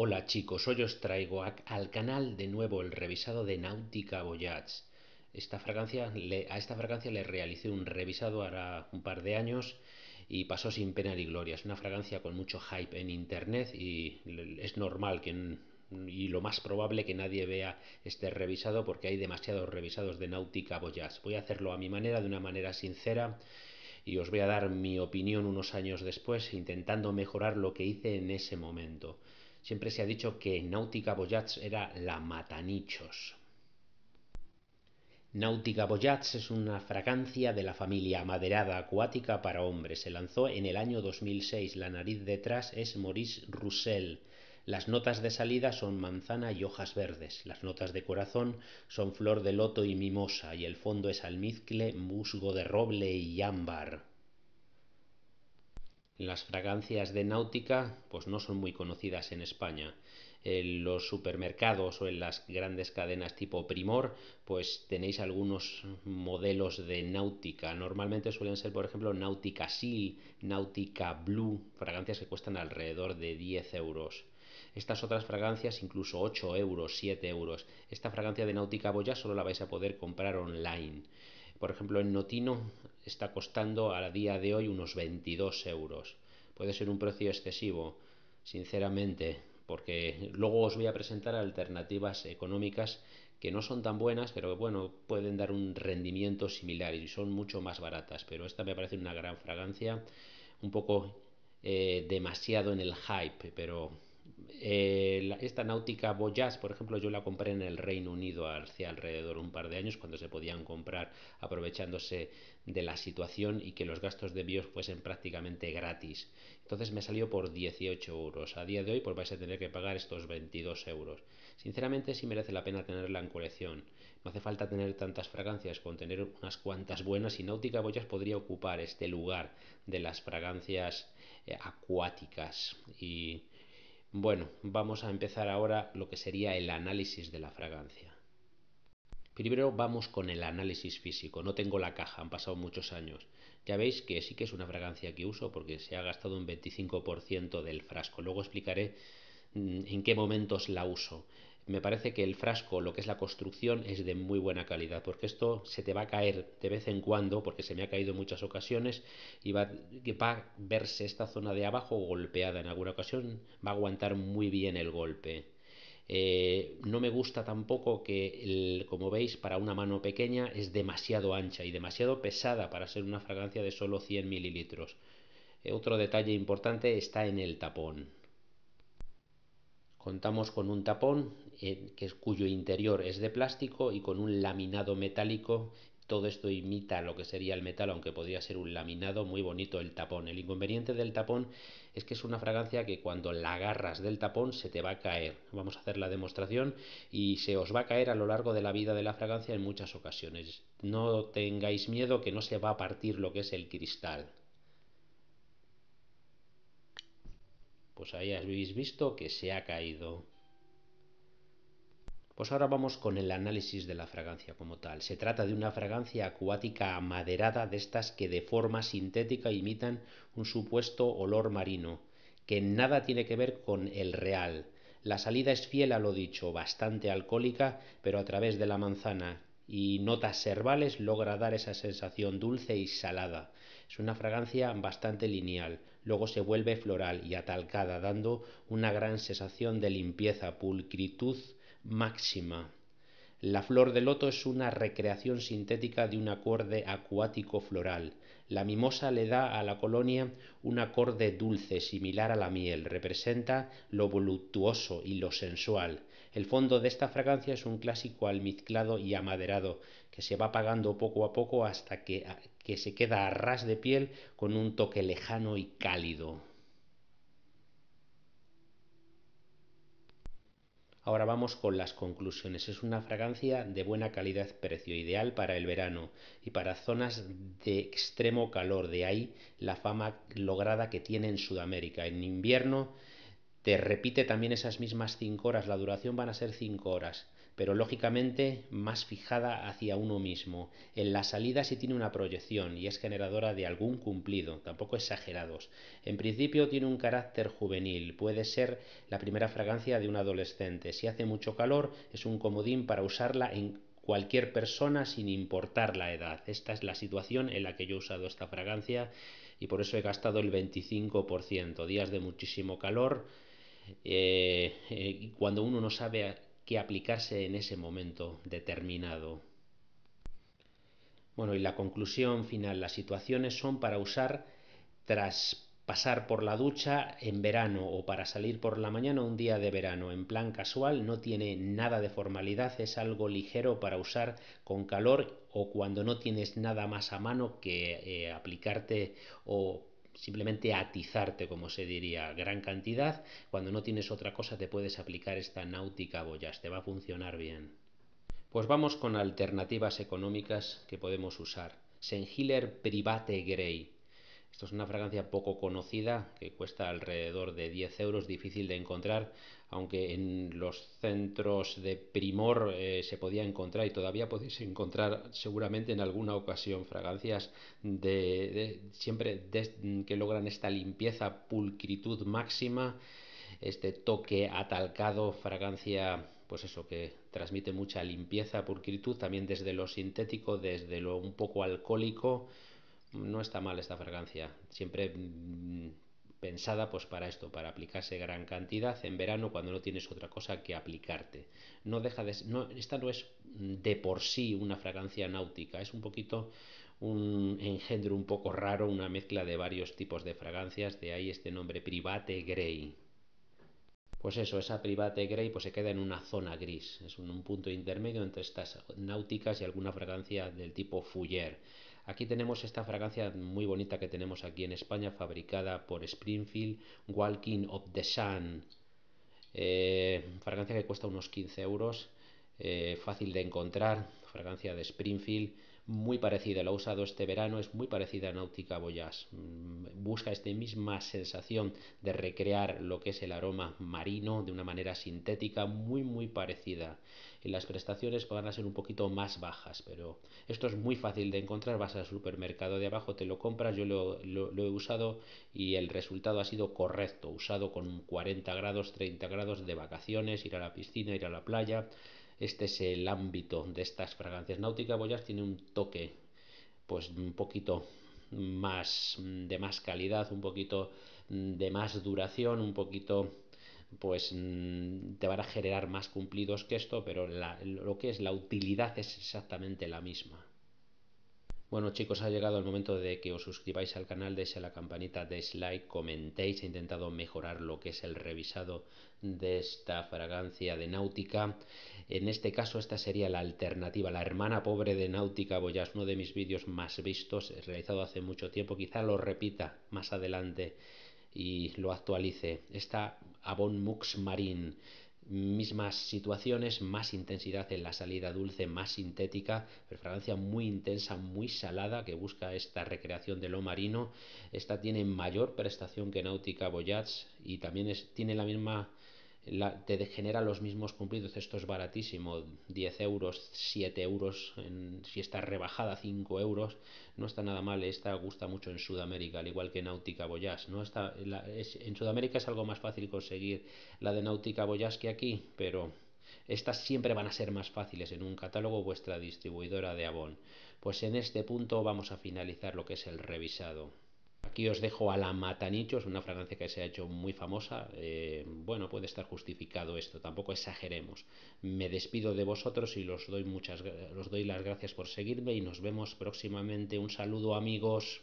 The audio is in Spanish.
Hola chicos, hoy os traigo al canal de nuevo el revisado de Nautica Voyage. Esta fragancia, a esta fragancia le realicé un revisado ahora un par de años y pasó sin pena ni gloria. Es una fragancia con mucho hype en internet y es normal que y lo más probable que nadie vea este revisado porque hay demasiados revisados de Nautica Voyage. Voy a hacerlo a mi manera, de una manera sincera y os voy a dar mi opinión unos años después intentando mejorar lo que hice en ese momento siempre se ha dicho que Náutica Voyage era la matanichos. Náutica Voyage es una fragancia de la familia maderada acuática para hombres. Se lanzó en el año 2006. La nariz detrás es Maurice Roussel. Las notas de salida son manzana y hojas verdes. Las notas de corazón son flor de loto y mimosa. Y el fondo es almizcle, musgo de roble y ámbar. Las fragancias de náutica pues no son muy conocidas en España. En los supermercados o en las grandes cadenas tipo Primor, pues tenéis algunos modelos de náutica. Normalmente suelen ser, por ejemplo, náutica sil, náutica Blue, fragancias que cuestan alrededor de 10 euros. Estas otras fragancias incluso 8 euros, 7 euros. Esta fragancia de Náutica Boya solo la vais a poder comprar online. Por ejemplo, en Notino está costando a día de hoy unos 22 euros. Puede ser un precio excesivo, sinceramente, porque luego os voy a presentar alternativas económicas que no son tan buenas, pero bueno, pueden dar un rendimiento similar y son mucho más baratas. Pero esta me parece una gran fragancia, un poco eh, demasiado en el hype, pero eh, esta náutica boyas por ejemplo, yo la compré en el Reino Unido hace alrededor de un par de años, cuando se podían comprar aprovechándose de la situación y que los gastos de envío fuesen prácticamente gratis. Entonces me salió por 18 euros. A día de hoy pues vais a tener que pagar estos 22 euros. Sinceramente sí merece la pena tenerla en colección. No hace falta tener tantas fragancias, con tener unas cuantas buenas y Náutica Boyas podría ocupar este lugar de las fragancias eh, acuáticas y bueno, vamos a empezar ahora lo que sería el análisis de la fragancia. Primero vamos con el análisis físico. No tengo la caja, han pasado muchos años. Ya veis que sí que es una fragancia que uso porque se ha gastado un 25% del frasco. Luego explicaré mm, en qué momentos la uso me parece que el frasco, lo que es la construcción, es de muy buena calidad, porque esto se te va a caer de vez en cuando, porque se me ha caído en muchas ocasiones, y va, a verse esta zona de abajo golpeada en alguna ocasión, va a aguantar muy bien el golpe. Eh, no me gusta tampoco que, el, como veis, para una mano pequeña es demasiado ancha y demasiado pesada para ser una fragancia de solo 100 mililitros. Eh, otro detalle importante está en el tapón. Contamos con un tapón que cuyo interior es de plástico y con un laminado metálico. Todo esto imita lo que sería el metal, aunque podría ser un laminado muy bonito el tapón. El inconveniente del tapón es que es una fragancia que cuando la agarras del tapón se te va a caer. Vamos a hacer la demostración y se os va a caer a lo largo de la vida de la fragancia en muchas ocasiones. No tengáis miedo que no se va a partir lo que es el cristal. pues ahí habéis visto que se ha caído. Pues ahora vamos con el análisis de la fragancia como tal. Se trata de una fragancia acuática amaderada de estas que de forma sintética imitan un supuesto olor marino, que nada tiene que ver con el real. La salida es fiel a lo dicho, bastante alcohólica, pero a través de la manzana y notas herbales logra dar esa sensación dulce y salada. Es una fragancia bastante lineal, luego se vuelve floral y atalcada, dando una gran sensación de limpieza, pulcritud máxima. La flor de loto es una recreación sintética de un acorde acuático floral. La mimosa le da a la colonia un acorde dulce similar a la miel. Representa lo voluptuoso y lo sensual. El fondo de esta fragancia es un clásico almizclado y amaderado que se va apagando poco a poco hasta que, que se queda a ras de piel con un toque lejano y cálido. Ahora vamos con las conclusiones. Es una fragancia de buena calidad-precio, ideal para el verano y para zonas de extremo calor. De ahí la fama lograda que tiene en Sudamérica. En invierno te repite también esas mismas 5 horas. La duración van a ser 5 horas pero lógicamente más fijada hacia uno mismo. En la salida sí tiene una proyección y es generadora de algún cumplido, tampoco exagerados. En principio tiene un carácter juvenil, puede ser la primera fragancia de un adolescente. Si hace mucho calor, es un comodín para usarla en cualquier persona sin importar la edad. Esta es la situación en la que yo he usado esta fragancia y por eso he gastado el 25%. Días de muchísimo calor. Eh, eh, cuando uno no sabe que aplicarse en ese momento determinado. Bueno, y la conclusión final, las situaciones son para usar tras pasar por la ducha en verano o para salir por la mañana un día de verano en plan casual, no tiene nada de formalidad, es algo ligero para usar con calor o cuando no tienes nada más a mano que eh, aplicarte o simplemente atizarte, como se diría, gran cantidad. Cuando no tienes otra cosa te puedes aplicar esta náutica boyas, te va a funcionar bien. Pues vamos con alternativas económicas que podemos usar. Sengiller Private Grey. Esto es una fragancia poco conocida que cuesta alrededor de 10 euros, difícil de encontrar, aunque en los centros de primor eh, se podía encontrar y todavía podéis encontrar seguramente en alguna ocasión fragancias de, siempre que logran esta limpieza, pulcritud máxima, este toque atalcado, fragancia pues eso, que transmite mucha limpieza, pulcritud, también desde lo sintético, desde lo un poco alcohólico, no está mal esta fragancia. Siempre mm, pensada pues para esto, para aplicarse gran cantidad en verano cuando no tienes otra cosa que aplicarte. No deja no, esta no es mm, de por sí una fragancia náutica, es un poquito un engendro un poco raro, una mezcla de varios tipos de fragancias, de ahí este nombre Private Grey pues eso, esa Private Grey pues se queda en una zona gris, es un, punto intermedio entre estas náuticas y alguna fragancia del tipo Fuller. Aquí tenemos esta fragancia muy bonita que tenemos aquí en España, fabricada por Springfield, Walking of the Sun. Eh, fragancia que cuesta unos 15 euros, eh, fácil de encontrar, fragancia de Springfield, muy parecida, lo he usado este verano, es muy parecida a Nautica Boyas. Mm, busca esta misma sensación de recrear lo que es el aroma marino de una manera sintética, muy, muy parecida. Y las prestaciones van a ser un poquito más bajas, pero esto es muy fácil de encontrar. Vas al supermercado de abajo, te lo compras, yo lo he usado y el resultado ha sido correcto. Usado con 40 grados, 30 grados de vacaciones, ir a la piscina, ir a la playa este es el ámbito de estas fragancias. Náutica Boyas tiene un toque, pues un poquito más de más calidad, un poquito de más duración, un poquito pues te van a generar más cumplidos que esto, pero lo que es la utilidad es exactamente la misma. Bueno chicos, ha llegado el momento de que os suscribáis al canal, deis a la campanita, deis like, comentéis, he intentado mejorar lo que es el revisado de esta fragancia de Náutica. En este caso esta sería la alternativa, la hermana pobre de Náutica Boyas, uno de mis vídeos más vistos, realizado hace mucho tiempo, quizá lo repita más adelante y lo actualice. Esta Avon Mux Marine mismas situaciones, más intensidad en la salida dulce, más sintética, pero muy intensa, muy salada que busca esta recreación de lo marino. Esta tiene mayor prestación que Náutica Voyage y también es, tiene la misma te genera los mismos cumplidos. Esto es baratísimo, 10 euros, 7 euros, si está rebajada 5 euros, no está nada mal. Esta gusta mucho en Sudamérica, al igual que Náutica Boyas. ¿no? Está, en Sudamérica es algo más fácil conseguir la de Náutica Boyas que aquí, pero estas siempre van a ser más fáciles en un catálogo vuestra distribuidora de Avon. Pues en este punto vamos a finalizar lo que es el revisado. Aquí os dejo a la Matanichos, una fragancia que se ha hecho muy famosa. Eh, bueno, puede estar justificado esto, tampoco exageremos. Me despido de vosotros y los doy, muchas, los doy las gracias por seguirme y nos vemos próximamente. Un saludo amigos.